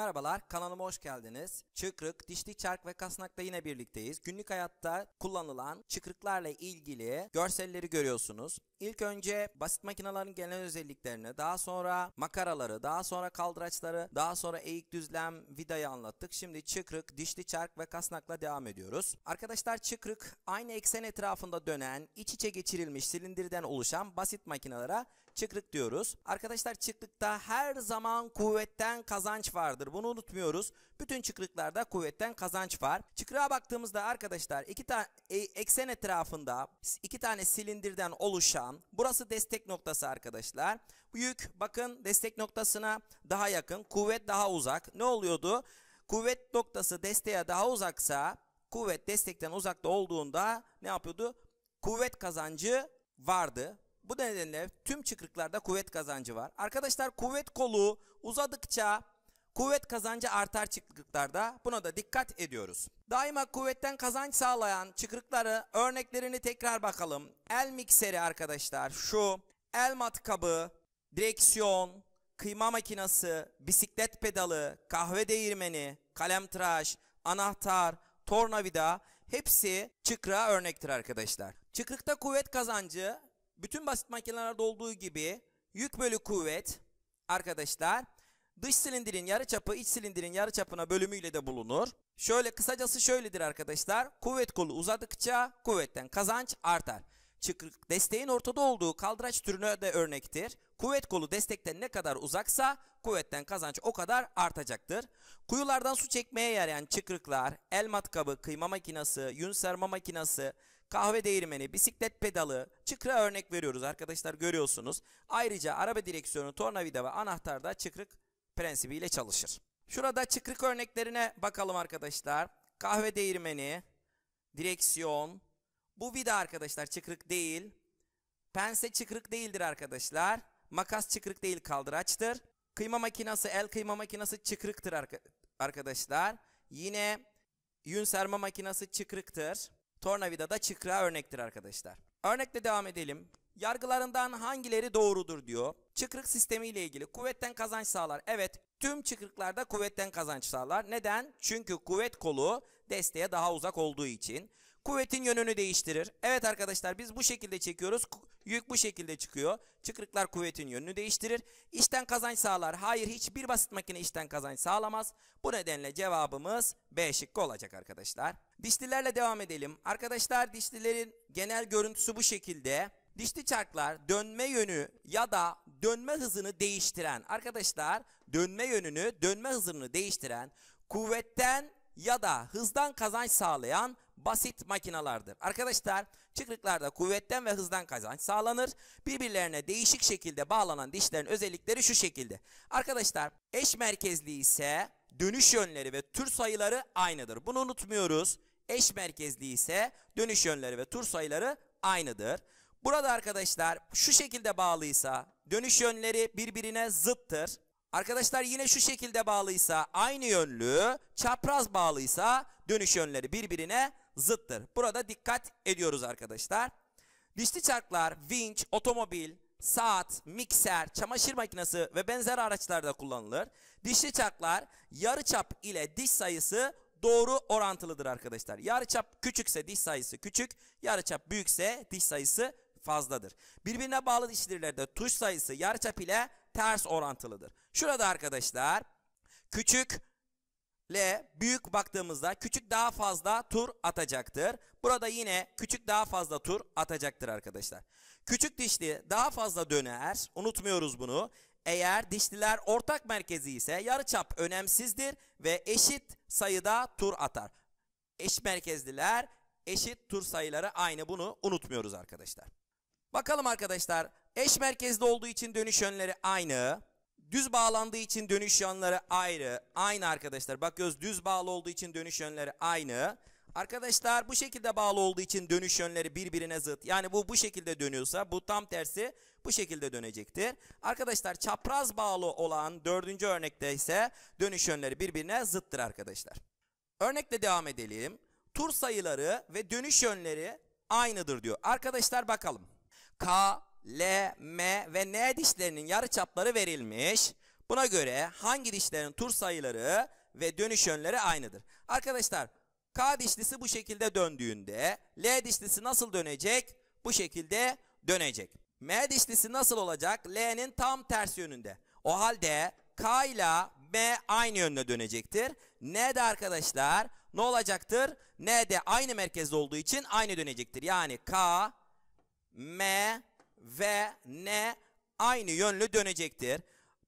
Merhabalar, kanalıma hoş geldiniz. Çıkrık, dişli çark ve kasnakta yine birlikteyiz. Günlük hayatta kullanılan çıkrıklarla ilgili görselleri görüyorsunuz. İlk önce basit makinelerin genel özelliklerini, daha sonra makaraları, daha sonra kaldıraçları, daha sonra eğik düzlem vidayı anlattık. Şimdi çıkrık, dişli çark ve kasnakla devam ediyoruz. Arkadaşlar çıkrık aynı eksen etrafında dönen, iç içe geçirilmiş silindirden oluşan basit makinelere çıkrık diyoruz. Arkadaşlar çıkrıkta her zaman kuvvetten kazanç vardır. Bunu unutmuyoruz. Bütün çıkrıklarda kuvvetten kazanç var. Çıkrığa baktığımızda arkadaşlar iki tane eksen etrafında iki tane silindirden oluşan olan burası destek noktası arkadaşlar. Bu yük bakın destek noktasına daha yakın. Kuvvet daha uzak. Ne oluyordu? Kuvvet noktası desteğe daha uzaksa kuvvet destekten uzakta olduğunda ne yapıyordu? Kuvvet kazancı vardı. Bu nedenle tüm çıkrıklarda kuvvet kazancı var. Arkadaşlar kuvvet kolu uzadıkça kuvvet kazancı artar çıkıklarda buna da dikkat ediyoruz. Daima kuvvetten kazanç sağlayan çıkıkları örneklerini tekrar bakalım. El mikseri arkadaşlar şu el matkabı, direksiyon, kıyma makinesi, bisiklet pedalı, kahve değirmeni, kalem tıraş, anahtar, tornavida hepsi çıkrığa örnektir arkadaşlar. Çıkrıkta kuvvet kazancı bütün basit makinelerde olduğu gibi yük bölü kuvvet arkadaşlar Dış silindirin yarıçapı iç silindirin yarıçapına bölümüyle de bulunur. Şöyle kısacası şöyledir arkadaşlar. Kuvvet kolu uzadıkça kuvvetten kazanç artar. Çıkrık desteğin ortada olduğu kaldıraç türüne de örnektir. Kuvvet kolu destekten ne kadar uzaksa kuvvetten kazanç o kadar artacaktır. Kuyulardan su çekmeye yarayan çıkrıklar, el matkabı, kıyma makinası, yün serma makinası, kahve değirmeni, bisiklet pedalı, çıkrığa örnek veriyoruz arkadaşlar görüyorsunuz. Ayrıca araba direksiyonu, tornavida ve anahtar da çıkrık prensibiyle çalışır. Şurada çıkrık örneklerine bakalım arkadaşlar. Kahve değirmeni, direksiyon. Bu vida arkadaşlar çıkrık değil. Pense çıkrık değildir arkadaşlar. Makas çıkrık değil kaldıraçtır. Kıyma makinası el kıyma makinası çıkrıktır arkadaşlar. Yine yün serme makinesi çıkrıktır. Tornavida da çıkrığa örnektir arkadaşlar. Örnekle devam edelim. Yargılarından hangileri doğrudur diyor. Çıkrık sistemi ile ilgili kuvvetten kazanç sağlar. Evet tüm çıkrıklarda kuvvetten kazanç sağlar. Neden? Çünkü kuvvet kolu desteğe daha uzak olduğu için. Kuvvetin yönünü değiştirir. Evet arkadaşlar biz bu şekilde çekiyoruz. Yük bu şekilde çıkıyor. Çıkrıklar kuvvetin yönünü değiştirir. İşten kazanç sağlar. Hayır hiçbir basit makine işten kazanç sağlamaz. Bu nedenle cevabımız B şıkkı olacak arkadaşlar. Dişlilerle devam edelim. Arkadaşlar dişlilerin genel görüntüsü bu şekilde dişli çarklar dönme yönü ya da dönme hızını değiştiren arkadaşlar dönme yönünü dönme hızını değiştiren kuvvetten ya da hızdan kazanç sağlayan basit makinalardır. Arkadaşlar çıkrıklarda kuvvetten ve hızdan kazanç sağlanır. Birbirlerine değişik şekilde bağlanan dişlerin özellikleri şu şekilde. Arkadaşlar eş merkezli ise dönüş yönleri ve tür sayıları aynıdır. Bunu unutmuyoruz. Eş merkezli ise dönüş yönleri ve tur sayıları aynıdır. Burada arkadaşlar şu şekilde bağlıysa dönüş yönleri birbirine zıttır. Arkadaşlar yine şu şekilde bağlıysa aynı yönlü, çapraz bağlıysa dönüş yönleri birbirine zıttır. Burada dikkat ediyoruz arkadaşlar. Dişli çarklar, vinç, otomobil, saat, mikser, çamaşır makinesi ve benzer araçlarda kullanılır. Dişli çarklar yarıçap ile diş sayısı doğru orantılıdır arkadaşlar. Yarıçap küçükse diş sayısı küçük, yarıçap büyükse diş sayısı fazladır. Birbirine bağlı dişlilerde tuş sayısı yarıçap ile ters orantılıdır. Şurada arkadaşlar küçük L büyük baktığımızda küçük daha fazla tur atacaktır. Burada yine küçük daha fazla tur atacaktır arkadaşlar. Küçük dişli daha fazla döner. Unutmuyoruz bunu. Eğer dişliler ortak merkezi ise yarıçap önemsizdir ve eşit sayıda tur atar. Eş merkezliler eşit tur sayıları aynı bunu unutmuyoruz arkadaşlar. Bakalım arkadaşlar. Eş merkezli olduğu için dönüş yönleri aynı. Düz bağlandığı için dönüş yönleri ayrı. Aynı arkadaşlar. Bakıyoruz düz bağlı olduğu için dönüş yönleri aynı. Arkadaşlar bu şekilde bağlı olduğu için dönüş yönleri birbirine zıt. Yani bu bu şekilde dönüyorsa bu tam tersi bu şekilde dönecektir. Arkadaşlar çapraz bağlı olan dördüncü örnekte ise dönüş yönleri birbirine zıttır arkadaşlar. Örnekle devam edelim. Tur sayıları ve dönüş yönleri aynıdır diyor. Arkadaşlar bakalım. K, L, M ve N dişlerinin yarıçapları verilmiş. Buna göre hangi dişlerin tur sayıları ve dönüş yönleri aynıdır? Arkadaşlar K dişlisi bu şekilde döndüğünde L dişlisi nasıl dönecek? Bu şekilde dönecek. M dişlisi nasıl olacak? L'nin tam ters yönünde. O halde K ile M aynı yönde dönecektir. N de arkadaşlar ne olacaktır? N de aynı merkezde olduğu için aynı dönecektir. Yani K, M ve N aynı yönlü dönecektir.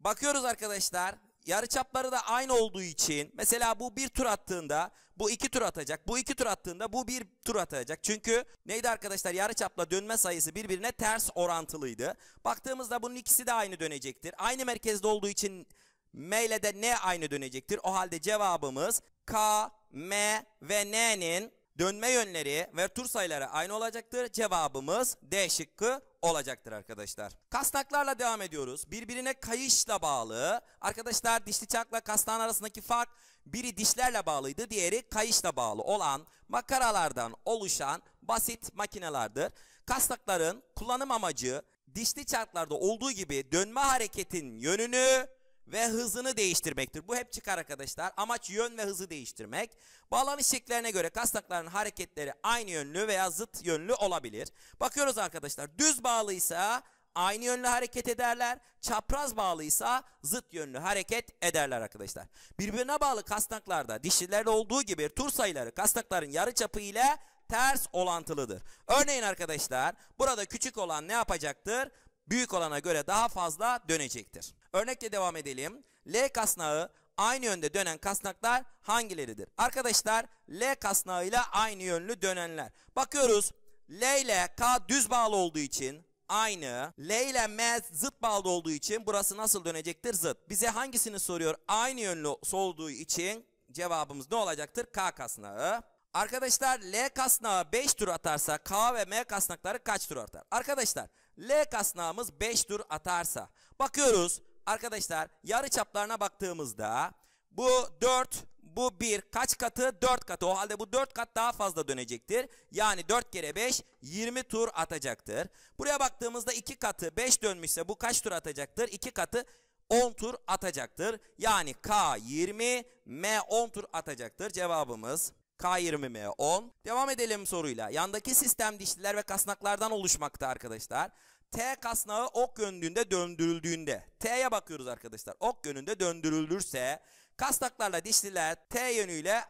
Bakıyoruz arkadaşlar. Yarıçapları da aynı olduğu için mesela bu bir tur attığında bu iki tur atacak. Bu iki tur attığında bu bir tur atacak. Çünkü neydi arkadaşlar yarıçapla dönme sayısı birbirine ters orantılıydı. Baktığımızda bunun ikisi de aynı dönecektir. Aynı merkezde olduğu için M ile de N aynı dönecektir. O halde cevabımız K, M ve N'nin dönme yönleri ve tur sayıları aynı olacaktır. Cevabımız D şıkkı olacaktır arkadaşlar. Kasnaklarla devam ediyoruz. Birbirine kayışla bağlı. Arkadaşlar dişli çakla kastan arasındaki fark biri dişlerle bağlıydı, diğeri kayışla bağlı olan makaralardan oluşan basit makinelerdir. Kasnakların kullanım amacı dişli çarklarda olduğu gibi dönme hareketin yönünü ve hızını değiştirmektir. Bu hep çıkar arkadaşlar. Amaç yön ve hızı değiştirmek. Bağlanış şekillerine göre kasnakların hareketleri aynı yönlü veya zıt yönlü olabilir. Bakıyoruz arkadaşlar. Düz bağlıysa aynı yönlü hareket ederler. Çapraz bağlıysa zıt yönlü hareket ederler arkadaşlar. Birbirine bağlı kasnaklarda dişilerde olduğu gibi tur sayıları kasnakların yarı çapı ile ters olantılıdır. Örneğin arkadaşlar burada küçük olan ne yapacaktır? Büyük olana göre daha fazla dönecektir. Örnekle devam edelim. L kasnağı aynı yönde dönen kasnaklar hangileridir? Arkadaşlar L kasnağı ile aynı yönlü dönenler. Bakıyoruz L ile K düz bağlı olduğu için aynı. L ile M zıt bağlı olduğu için burası nasıl dönecektir? Zıt. Bize hangisini soruyor? Aynı yönlü olduğu için cevabımız ne olacaktır? K kasnağı. Arkadaşlar L kasnağı 5 tur atarsa K ve M kasnakları kaç tur atar? Arkadaşlar L kasnağımız 5 tur atarsa bakıyoruz Arkadaşlar yarı çaplarına baktığımızda bu 4 bu 1 kaç katı? 4 katı. O halde bu 4 kat daha fazla dönecektir. Yani 4 kere 5 20 tur atacaktır. Buraya baktığımızda 2 katı 5 dönmüşse bu kaç tur atacaktır? 2 katı 10 tur atacaktır. Yani K 20, M 10 tur atacaktır. Cevabımız K20M10. Devam edelim soruyla. Yandaki sistem dişliler ve kasnaklardan oluşmakta arkadaşlar. T kasnağı ok yönünde döndürüldüğünde T'ye bakıyoruz arkadaşlar. Ok yönünde döndürülürse kasnaklarla dişliler T yönüyle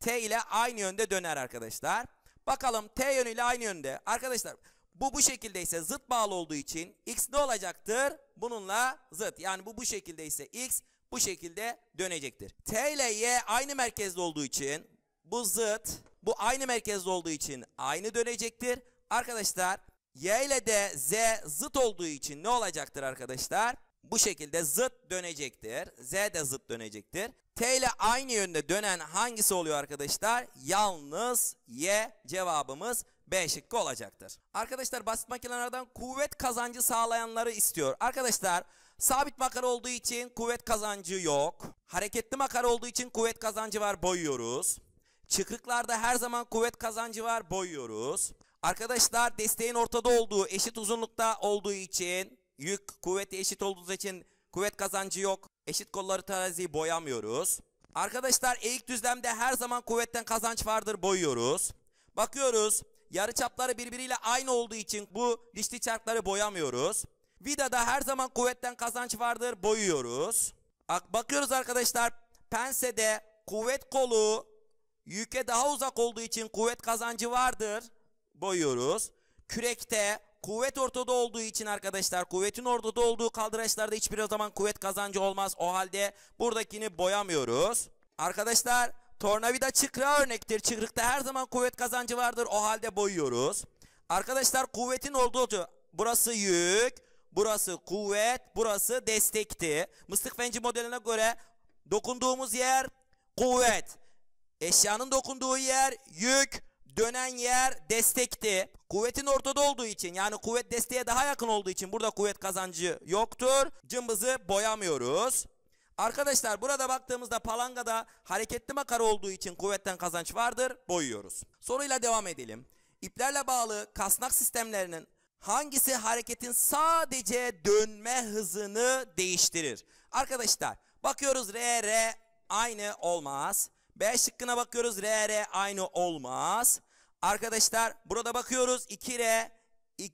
T ile aynı yönde döner arkadaşlar. Bakalım T yönüyle aynı yönde. Arkadaşlar bu bu şekildeyse zıt bağlı olduğu için X ne olacaktır? Bununla zıt. Yani bu bu şekildeyse X bu şekilde dönecektir. T ile Y aynı merkezde olduğu için bu zıt, bu aynı merkezde olduğu için aynı dönecektir. Arkadaşlar Y ile de Z zıt olduğu için ne olacaktır arkadaşlar? Bu şekilde zıt dönecektir. Z de zıt dönecektir. T ile aynı yönde dönen hangisi oluyor arkadaşlar? Yalnız Y cevabımız B şıkkı olacaktır. Arkadaşlar basit makinelerden kuvvet kazancı sağlayanları istiyor. Arkadaşlar sabit makara olduğu için kuvvet kazancı yok. Hareketli makara olduğu için kuvvet kazancı var boyuyoruz. Çıkıklarda her zaman kuvvet kazancı var boyuyoruz. Arkadaşlar desteğin ortada olduğu, eşit uzunlukta olduğu için yük kuvveti eşit olduğu için kuvvet kazancı yok. Eşit kolları teraziyi boyamıyoruz. Arkadaşlar eğik düzlemde her zaman kuvvetten kazanç vardır boyuyoruz. Bakıyoruz yarıçapları birbiriyle aynı olduğu için bu dişli çarkları boyamıyoruz. Vida'da her zaman kuvvetten kazanç vardır boyuyoruz. Bakıyoruz arkadaşlar pensede kuvvet kolu yüke daha uzak olduğu için kuvvet kazancı vardır boyuyoruz. Kürekte kuvvet ortada olduğu için arkadaşlar kuvvetin ortada olduğu kaldıraçlarda hiçbir zaman kuvvet kazancı olmaz. O halde buradakini boyamıyoruz. Arkadaşlar tornavida çıkrığa örnektir. Çıkrıkta her zaman kuvvet kazancı vardır. O halde boyuyoruz. Arkadaşlar kuvvetin olduğu burası yük, burası kuvvet, burası destekti. Mıstık fenci modeline göre dokunduğumuz yer kuvvet. Eşyanın dokunduğu yer yük dönen yer destekti. Kuvvetin ortada olduğu için yani kuvvet desteğe daha yakın olduğu için burada kuvvet kazancı yoktur. Cımbızı boyamıyoruz. Arkadaşlar burada baktığımızda palangada hareketli makar olduğu için kuvvetten kazanç vardır. Boyuyoruz. Soruyla devam edelim. İplerle bağlı kasnak sistemlerinin hangisi hareketin sadece dönme hızını değiştirir? Arkadaşlar bakıyoruz R R aynı olmaz. B şıkkına bakıyoruz. R, R aynı olmaz. Arkadaşlar burada bakıyoruz. 2R,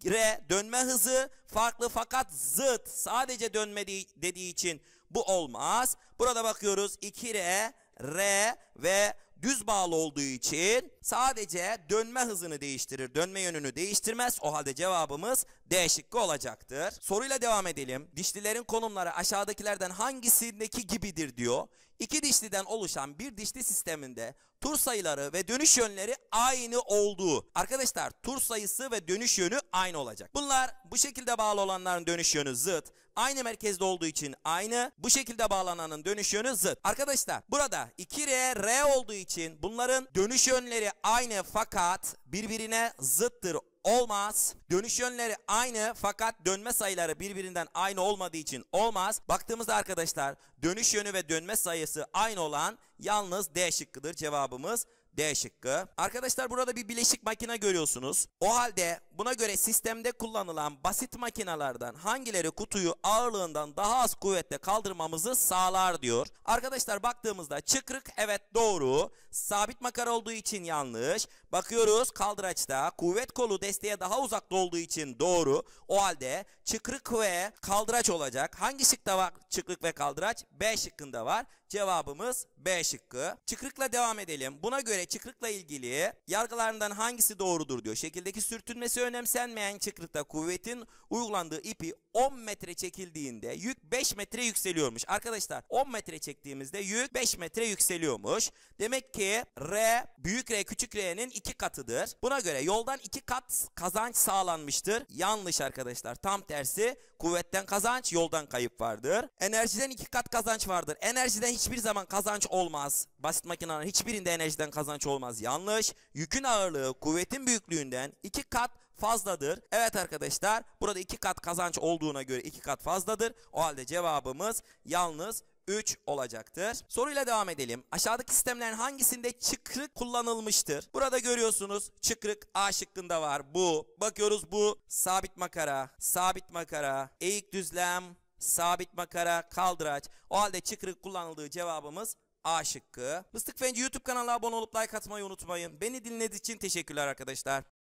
R dönme hızı farklı fakat zıt. Sadece dönme dediği için bu olmaz. Burada bakıyoruz. 2R, R ve düz bağlı olduğu için sadece dönme hızını değiştirir. Dönme yönünü değiştirmez. O halde cevabımız D şıkkı olacaktır. Soruyla devam edelim. Dişlilerin konumları aşağıdakilerden hangisindeki gibidir diyor iki dişliden oluşan bir dişli sisteminde tur sayıları ve dönüş yönleri aynı olduğu. Arkadaşlar tur sayısı ve dönüş yönü aynı olacak. Bunlar bu şekilde bağlı olanların dönüş yönü zıt. Aynı merkezde olduğu için aynı. Bu şekilde bağlananın dönüş yönü zıt. Arkadaşlar burada 2R R olduğu için bunların dönüş yönleri aynı fakat birbirine zıttır olmaz. Dönüş yönleri aynı fakat dönme sayıları birbirinden aynı olmadığı için olmaz. Baktığımızda arkadaşlar dönüş yönü ve dönme sayısı aynı olan yalnız D şıkkıdır cevabımız. D şıkkı. Arkadaşlar burada bir bileşik makine görüyorsunuz. O halde buna göre sistemde kullanılan basit makinelerden hangileri kutuyu ağırlığından daha az kuvvetle kaldırmamızı sağlar diyor. Arkadaşlar baktığımızda çıkrık evet doğru. Sabit makara olduğu için yanlış. Bakıyoruz kaldıraçta kuvvet kolu desteğe daha uzakta olduğu için doğru. O halde çıkrık ve kaldıraç olacak. Hangi şıkta var çıkrık ve kaldıraç? B şıkkında var. Cevabımız B şıkkı. Çıkrıkla devam edelim. Buna göre çıkrıkla ilgili yargılarından hangisi doğrudur diyor. Şekildeki sürtünmesi önemsenmeyen çıkrıkta kuvvetin uygulandığı ipi 10 metre çekildiğinde yük 5 metre yükseliyormuş. Arkadaşlar 10 metre çektiğimizde yük 5 metre yükseliyormuş. Demek ki R büyük R küçük R'nin 2 katıdır. Buna göre yoldan 2 kat kazanç sağlanmıştır. Yanlış arkadaşlar. Tam tersi kuvvetten kazanç yoldan kayıp vardır. Enerjiden 2 kat kazanç vardır. Enerjiden hiçbir zaman kazanç olmaz. Basit makinelerin hiçbirinde enerjiden kazanç olmaz. Yanlış. Yükün ağırlığı kuvvetin büyüklüğünden 2 kat fazladır. Evet arkadaşlar burada 2 kat kazanç olduğuna göre 2 kat fazladır. O halde cevabımız yalnız 3 olacaktır. Soruyla devam edelim. Aşağıdaki sistemlerin hangisinde çıkrık kullanılmıştır? Burada görüyorsunuz çıkrık A şıkkında var. Bu. Bakıyoruz bu. Sabit makara. Sabit makara. Eğik düzlem sabit makara, kaldıraç. O halde çıkırık kullanıldığı cevabımız A şıkkı. Mıstık Fenci YouTube kanalına abone olup like atmayı unutmayın. Beni dinlediğiniz için teşekkürler arkadaşlar.